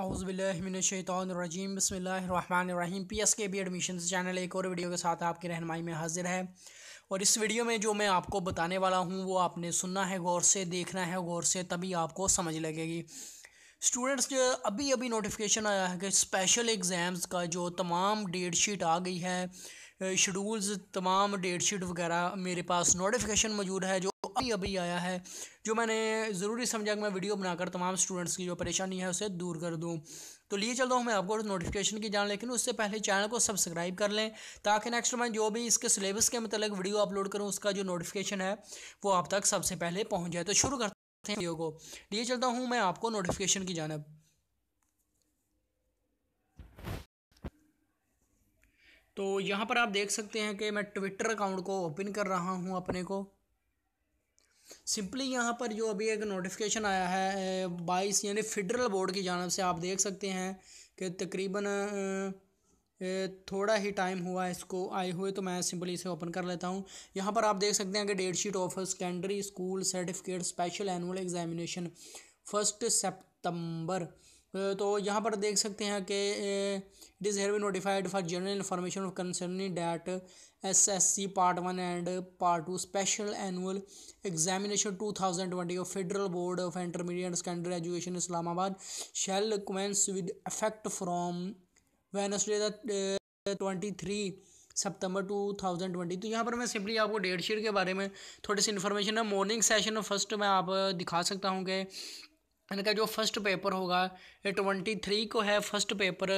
अउज़बिल्लिमिनशैतरजीम बसमीम P S K B admission channel एक और वीडियो के साथ आपकी रहनमाई में हाजिर है और इस वीडियो में जो मैं आपको बताने वाला हूँ वो आपने सुनना है गौर से देखना है गौर से तभी आपको समझ लगेगी स्टूडेंट्स अभी अभी नोटिफिकेशन आया है कि स्पेशल एग्ज़ाम्स का जो तमाम डेट शीट आ गई है शेड्यूल्स तमाम डेट शीट वगैरह मेरे पास नोटिफिकेशन मौजूद है जो अभी अभी आया है जो मैंने ज़रूरी समझा कि मैं वीडियो बनाकर तमाम स्टूडेंट्स की जो परेशानी है उसे दूर कर दूँ तो लिए चलता हूँ मैं आपको नोटिफिकेशन की जान लेकिन उससे पहले चैनल को सब्सक्राइब कर लें ताकि नेक्स्ट मैं जो भी इसके सिलेबस के मतलब वीडियो अपलोड करूँ उसका जो नोटिफिकेशन है वो आप तक सबसे पहले पहुँच जाए तो शुरू करते हैं वीडियो को लिए चलता हूँ मैं आपको नोटिफिकेशन की जानब तो यहाँ पर आप देख सकते हैं कि मैं ट्विटर अकाउंट को ओपन कर रहा हूँ अपने को सिंपली यहाँ पर जो अभी एक नोटिफिकेशन आया है बाईस यानी फेडरल बोर्ड की जानब से आप देख सकते हैं कि तकरीबन थोड़ा ही टाइम हुआ इसको आए हुए तो मैं सिंपली इसे ओपन कर लेता हूँ यहाँ पर आप देख सकते हैं कि date sheet of secondary school certificate special annual examination first September तो यहाँ पर देख सकते हैं कि it is here be notified for general information of concerning that S S C part one and part two special annual examination two thousand twenty of Federal Board of Intermediate Secondary Education Islamabad shall commence with effect from Wednesday twenty three September 2020 तो यहाँ पर मैं simply आपको date sheet के बारे में थोड़ी सी इन्फॉर्मेशन है मॉर्निंग सेशन फर्स्ट मैं आप दिखा सकता हूँ कि इनका जो फर्स्ट पेपर होगा ये ट्वेंटी थ्री को है फर्स्ट पेपर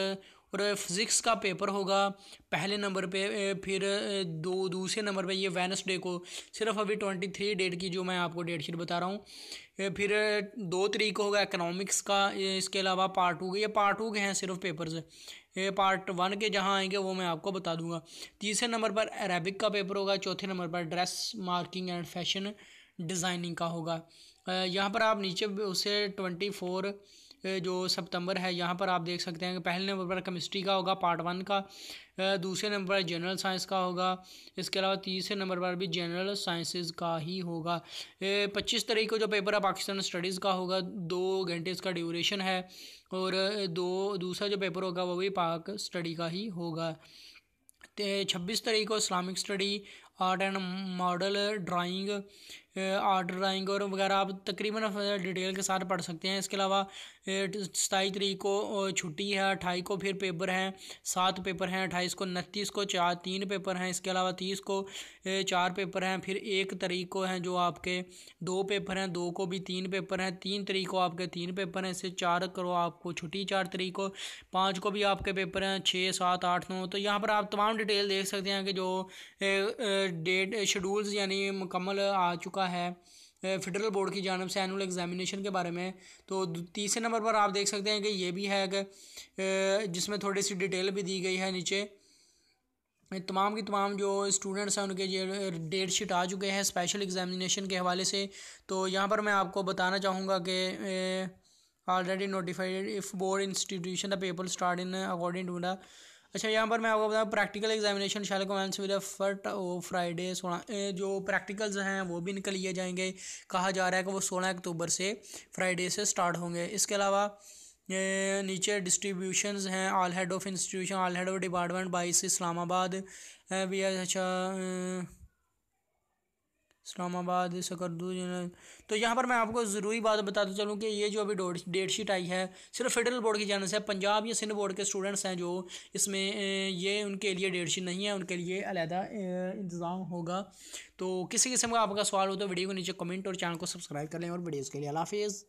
और फिज़िक्स का पेपर होगा पहले नंबर पे फिर दो दूसरे नंबर पे ये वेनसडे को सिर्फ अभी ट्वेंटी थ्री डेट की जो मैं आपको डेट शीट बता रहा हूँ फिर दो तरीक को होगा इकोनॉमिक्स का इसके अलावा पार्ट टू ये पार्ट टू के हैं सिर्फ पेपर्स ये पार्ट वन के जहाँ आएंगे वो मैं आपको बता दूंगा तीसरे नंबर पर अरेबिक का पेपर होगा चौथे नंबर पर dress marking and fashion designing का होगा यहाँ पर आप नीचे उसे ट्वेंटी फोर जो सितंबर है यहाँ पर आप देख सकते हैं कि पहले नंबर पर केमिस्ट्री का होगा पार्ट वन का दूसरे नंबर पर जनरल साइंस का होगा इसके अलावा तीसरे नंबर पर भी जनरल साइंसेज का ही होगा पच्चीस तारीख को जो पेपर है पाकिस्तान स्टडीज़ का होगा दो घंटे इसका ड्यूरेशन है और दो दूसरा जो पेपर होगा वो भी पाक स्टडी का ही होगा छब्बीस तारीख को Islamic study art and model drawing art drawing और वगैरह आप तकरीबन डिटेल uh, के साथ पढ़ सकते हैं इसके अलावा uh, सताईस तरीक को uh, छुट्टी है अट्ठाईस को फिर पेपर हैं सात पेपर हैं अट्ठाईस को उनतीस को चार तीन पेपर हैं इसके अलावा तीस को चार पेपर हैं फिर एक तरीक को हैं जो आपके दो पेपर हैं दो को भी तीन पेपर हैं तीन तरीक को आपके तीन पेपर हैं इससे चार करो आपको छुट्टी चार तरीक को पाँच को भी आपके पेपर हैं छः सात आठ नौ तो यहाँ पर आप तमाम डिटेल देख सकते हैं कि जो ए, ए, डेट शेड्यूल्स यानी मुकम्मल आ चुका है फेडरल बोर्ड की जानब से एनुअल एग्जामिनेशन के बारे में तो तीसरे नंबर पर आप देख सकते हैं कि ये भी है कि जिसमें थोड़ी सी डिटेल भी दी गई है नीचे तमाम की तमाम जो स्टूडेंट्स हैं उनके ये डेट शीट आ चुके हैं स्पेशल एग्जामिनेशन के हवाले से तो यहाँ पर मैं आपको बताना चाहूँगा कि already notified if board institution the paper start in according to the अच्छा यहाँ पर मैं आपको बताऊँ practical examination shall commence with फर्ट ओ फ्राइडे सोलह जो प्रैक्टिकल्स हैं वो भी निकल लिए जाएंगे कहा जा रहा है कि वो सोलह अक्टूबर से फ्राइडे से स्टार्ट होंगे इसके अलावा नीचे डिस्ट्रीब्यूशन हैं all head of institution all head of department बाईस इस्लामाबाद भी अच्छा इस्लामाबाद सकरदू तो यहाँ पर मैं आपको ज़रूरी बात बताता चलूँ कि ये जो अभी डेट शीट आई है सिर्फ फेडरल बोर्ड की जानस है पंजाब या सिंध बोर्ड के स्टूडेंट्स हैं जो इसमें ये उनके लिए डेट शीट नहीं है उनके लिए अलहदा इंतज़ाम होगा तो किसी किस्म का आपका सवाल हो तो वीडियो को नीचे कमेंट और चैनल को सब्सक्राइब कर लें और वीडियोज़ के लिए अला हाफिज़